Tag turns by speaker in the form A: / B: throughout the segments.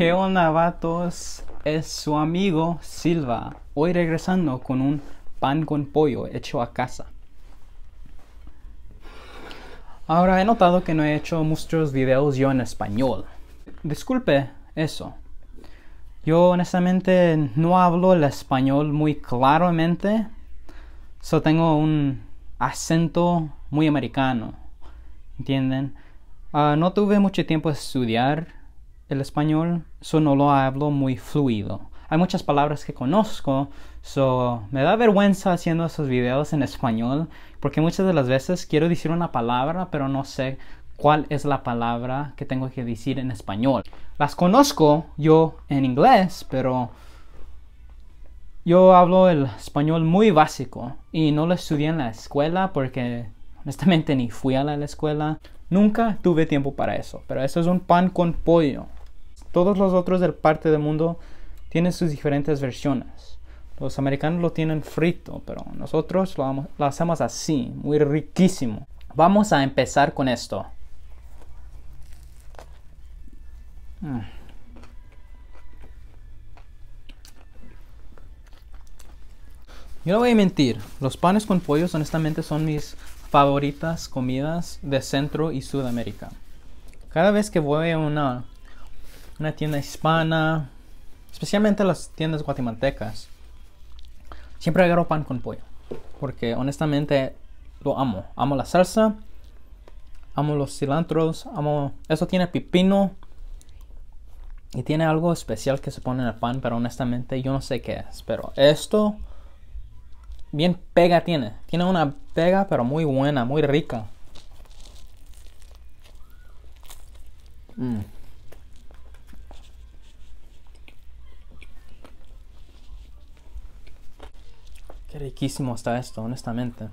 A: ¿Qué onda vatos? Es su amigo Silva, hoy regresando con un pan con pollo hecho a casa. Ahora he notado que no he hecho muchos videos yo en español. Disculpe eso. Yo honestamente no hablo el español muy claramente. Solo tengo un acento muy americano. ¿Entienden? Ah, no tuve mucho tiempo de estudiar el español so no lo hablo muy fluido. Hay muchas palabras que conozco, so me da vergüenza haciendo esos videos en español porque muchas de las veces quiero decir una palabra pero no sé cuál es la palabra que tengo que decir en español. Las conozco yo en inglés, pero yo hablo el español muy básico y no lo estudié en la escuela porque honestamente ni fui a la escuela. Nunca tuve tiempo para eso, pero eso es un pan con pollo. Todos los otros del parte del mundo tienen sus diferentes versiones. Los americanos lo tienen frito, pero nosotros lo, hacemos así, muy riquísimo. Vamos a empezar con esto. Mm. Yo no voy a mentir, los panes con pollos honestamente son mis favoritas comidas de Centro y Sudamérica. Cada vez que voy a una una tienda hispana, especialmente las tiendas guatemaltecas, siempre agarro pan con pollo. Porque honestamente lo amo. Amo la salsa, amo los cilantros, amo... Eso tiene pepino y tiene algo especial que se pone en el pan, pero honestamente yo no sé qué es. Pero esto bien pega tiene. Tiene una pega, pero muy buena, muy rica. Mmm. riquísimo está esto, honestamente.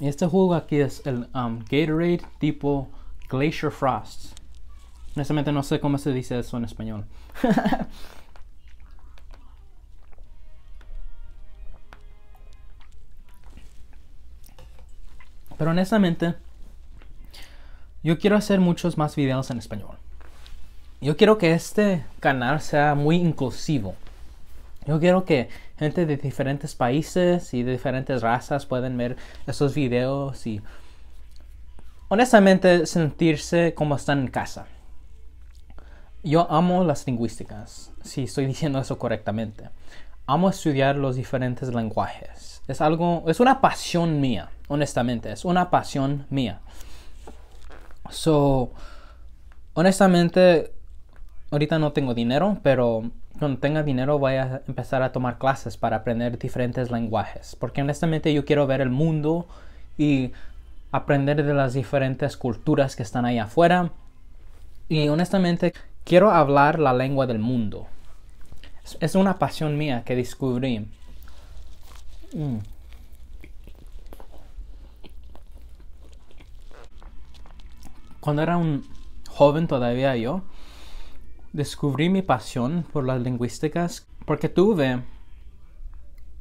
A: este jugo aquí es el um, Gatorade tipo Glacier Frost. Honestamente no sé cómo se dice eso en español. Pero honestamente, yo quiero hacer muchos más videos en español. Yo quiero que este canal sea muy inclusivo. Yo quiero que gente de diferentes países y de diferentes razas puedan ver esos videos y honestamente sentirse como están en casa. Yo amo las lingüísticas, si estoy diciendo eso correctamente. Amo estudiar los diferentes lenguajes. Es algo, es una pasión mía, honestamente, es una pasión mía So, honestamente, ahorita no tengo dinero, pero cuando tenga dinero voy a empezar a tomar clases para aprender diferentes lenguajes, porque honestamente yo quiero ver el mundo y aprender de las diferentes culturas que están ahí afuera. Y honestamente, quiero hablar la lengua del mundo. Es una pasión mía que descubrí. Mm. Cuando era un joven todavía yo, descubrí mi pasión por las lingüísticas porque tuve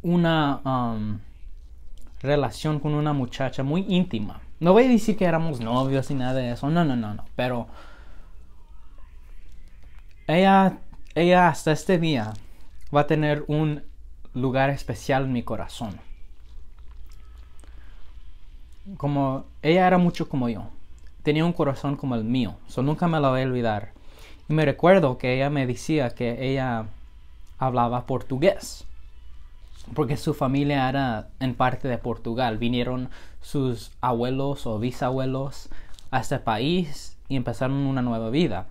A: una um, relación con una muchacha muy íntima. No voy a decir que éramos novios ni nada de eso, no, no, no, no, pero ella, ella hasta este día va a tener un lugar especial en mi corazón. Como ella era mucho como yo tenía un corazón como el mío, eso nunca me lo voy a olvidar. Y me recuerdo que ella me decía que ella hablaba portugués, porque su familia era en parte de Portugal. Vinieron sus abuelos o bisabuelos a este país y empezaron una nueva vida.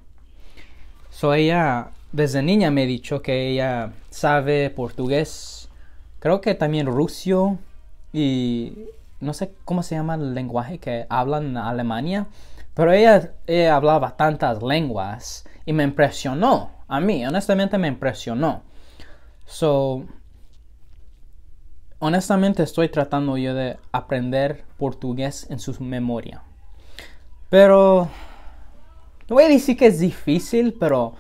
A: So ella desde niña me ha dicho que ella sabe portugués, creo que también ruso y no sé cómo se llama el lenguaje que hablan en Alemania, pero ella, hablaba tantas lenguas y me impresionó. A mí, honestamente, me impresionó. So, honestamente, estoy tratando yo de aprender portugués en su memoria. Pero, no voy a decir que es difícil, pero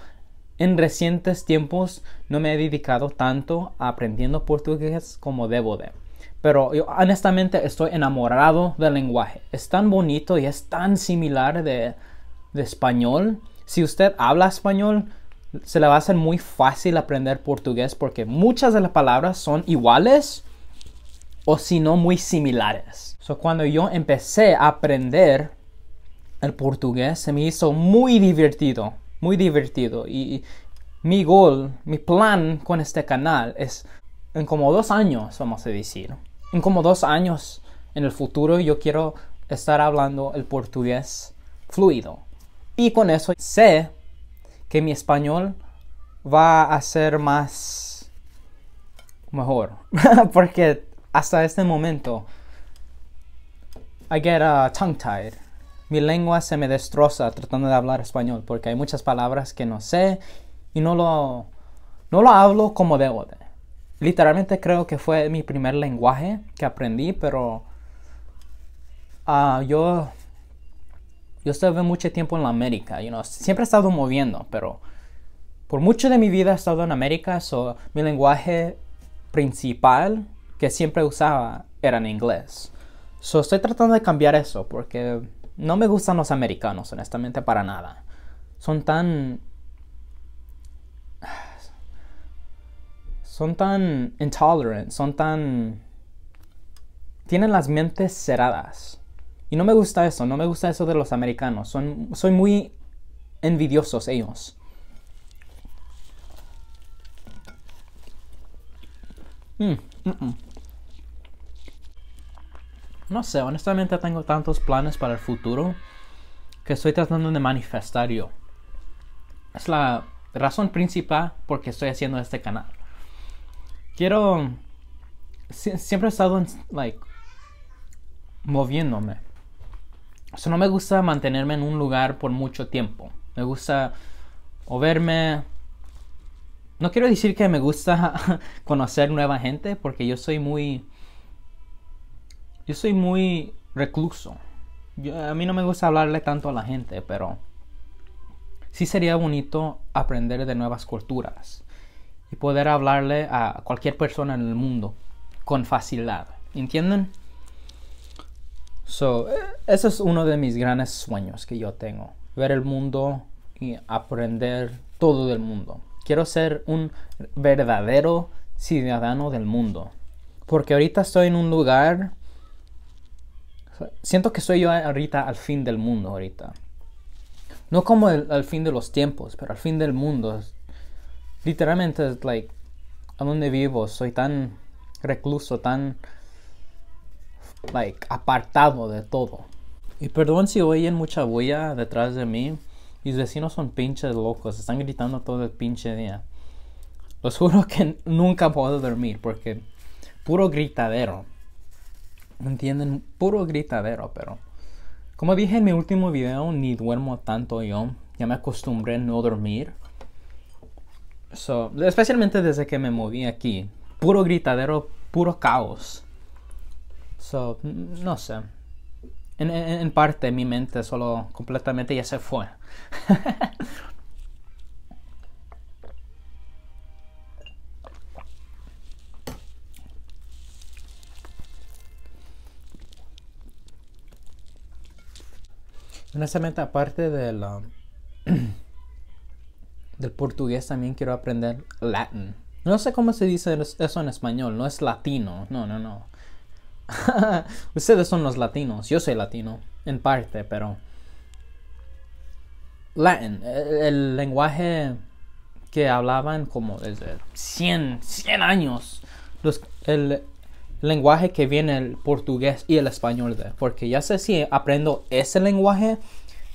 A: en recientes tiempos no me he dedicado tanto a aprendiendo portugués como debo de. Pero yo honestamente estoy enamorado del lenguaje. Es tan bonito y es tan similar de, español. Si usted habla español, se le va a hacer muy fácil aprender portugués porque muchas de las palabras son iguales o si no muy similares. cuando yo empecé a aprender el portugués, se me hizo muy divertido, muy divertido. Y mi goal mi plan con este canal es en como dos años, vamos a decir, en como dos años en el futuro yo quiero estar hablando el portugués fluido. Y con eso sé que mi español va a ser más mejor. Porque hasta este momento, I get tongue-tied. Mi lengua se me destroza tratando de hablar español porque hay muchas palabras que no sé y no lo, no lo hablo como debo literalmente creo que fue mi primer lenguaje que aprendí, pero ah, yo, yo estuve mucho tiempo en la América, you know, siempre he estado moviendo, pero por mucho de mi vida he estado en América, mi lenguaje principal que siempre usaba era en inglés. So, estoy tratando de cambiar eso porque no me gustan los americanos, honestamente, para nada. Son tan son tan intolerantes, son tan... tienen las mentes cerradas. Y no me gusta eso, no me gusta eso de los americanos. Son, soy muy envidiosos ellos. Mm, mm, mm. No sé, honestamente tengo tantos planes para el futuro que estoy tratando de manifestar yo. Es la razón principal por qué estoy haciendo este canal quiero. siempre he estado, en, like, moviéndome. no me gusta mantenerme en un lugar por mucho tiempo. Me gusta o verme. No quiero decir que me gusta conocer nueva gente porque yo soy muy. Yo soy muy recluso. a mí no me gusta hablarle tanto a la gente, pero sí sería bonito aprender de nuevas culturas y poder hablarle a cualquier persona en el mundo con facilidad. ¿Entienden? So, eh, ese es uno de mis grandes sueños que yo tengo, ver el mundo y aprender todo del mundo. Quiero ser un verdadero ciudadano del mundo, porque ahorita estoy en un lugar siento que soy yo ahorita al fin del mundo ahorita. No como al fin de los tiempos, pero al fin del mundo literalmente, like, a donde vivo, soy tan recluso, tan, like, apartado de todo. Y perdón si oyen mucha bulla detrás de mí. Mis vecinos son pinches locos, están gritando todo el pinche día. Los juro que nunca puedo dormir porque puro gritadero. ¿Entienden? Puro gritadero, pero... Como dije en mi último video, ni duermo tanto yo. Ya me acostumbré a no dormir. So, especialmente desde que me moví aquí. Puro gritadero, puro caos. So, no sé. En, parte mi mente solo completamente ya se fue. Honestamente, aparte de la del portugués también quiero aprender latín. No sé cómo se dice eso en español, no es latino, no, no, no. Ustedes son los latinos, yo soy latino, en parte, pero... Latin, e, el, lenguaje que hablaban como desde 100, 100 años. Los, el lenguaje que viene el portugués y el español de. Porque ya sé si aprendo ese lenguaje,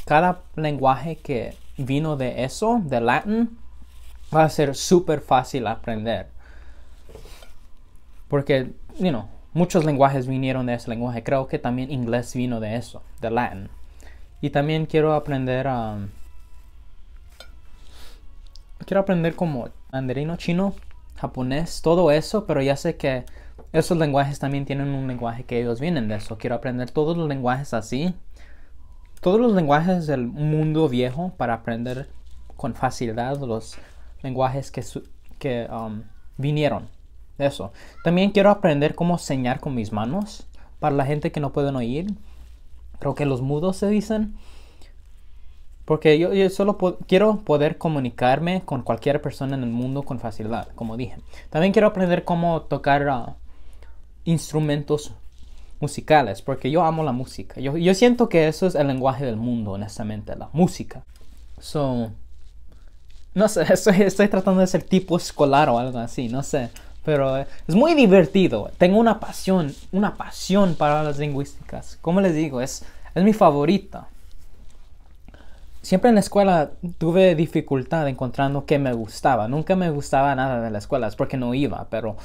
A: cada lenguaje que vino de eso, de latín, va a ser súper fácil aprender. Porque, you muchos lenguajes vinieron de ese lenguaje. Creo que también inglés vino de eso, de latín. Y también quiero aprender a... Um, quiero aprender como mandarino chino, japonés, todo eso, pero ya sé que esos lenguajes también tienen un lenguaje que ellos vienen de eso. Quiero aprender todos los lenguajes así todos los lenguajes del mundo viejo para aprender con facilidad los lenguajes que, que um, vinieron. Eso. También quiero aprender cómo señar con mis manos para la gente que no pueden oír. Creo que los mudos se dicen. Porque yo, solo quiero poder comunicarme con cualquier persona en el mundo con facilidad, como dije. También quiero aprender cómo tocar ah, instrumentos musicales, porque yo amo la música. Yo, yo siento que eso es el lenguaje del mundo, honestamente, la música. So, no sé, estoy, tratando de ser tipo escolar o algo así, no sé. Pero es muy divertido. Tengo una pasión, una pasión para las lingüísticas. Como les digo, es, es mi favorita. Siempre en la escuela tuve dificultad encontrando qué me gustaba. Nunca me gustaba nada de la escuela, es porque no iba, pero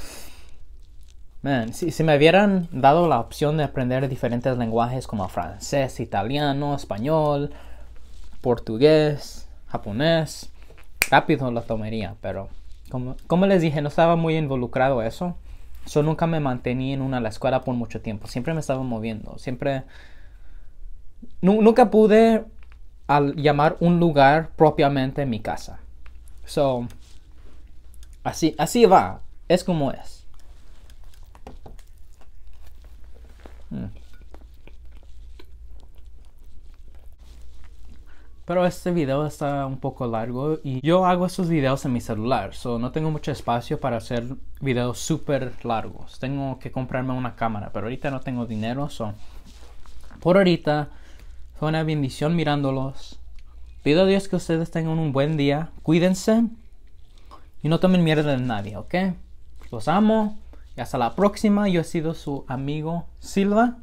A: Man, si, me hubieran dado la opción de aprender diferentes lenguajes como francés, italiano, español, portugués, japonés, rápido lo tomaría, pero como, les dije, no estaba muy involucrado eso. Yo nunca me mantení en una escuela por mucho tiempo, siempre me estaba moviendo, siempre... nunca pude llamar un lugar propiamente mi casa. así, así va, es como es. Mm. Pero este video está un poco largo y yo hago estos videos en mi celular, so no tengo mucho espacio para hacer videos super largos. Tengo que comprarme una cámara, pero ahorita no tengo dinero, son por ahorita fue una bendición mirándolos. Pido a Dios que ustedes tengan un buen día, cuídense y no tomen mierda de nadie, ¿ok? Los amo. Y hasta la próxima, yo he sido su amigo Silva.